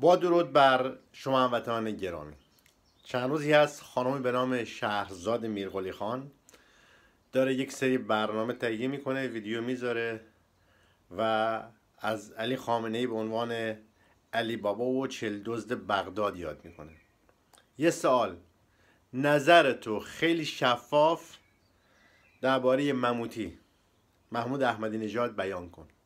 با درود بر شما هموطنان گرامی چند روزی هست خانمی به نام شهرزاد میرغلی خان داره یک سری برنامه تهیه میکنه ویدیو میذاره و از علی خامنه ای به عنوان علی بابا و چل دزد بغداد یاد میکنه یه سوال نظر تو خیلی شفاف درباره مموتی محمود احمدی نژاد بیان کن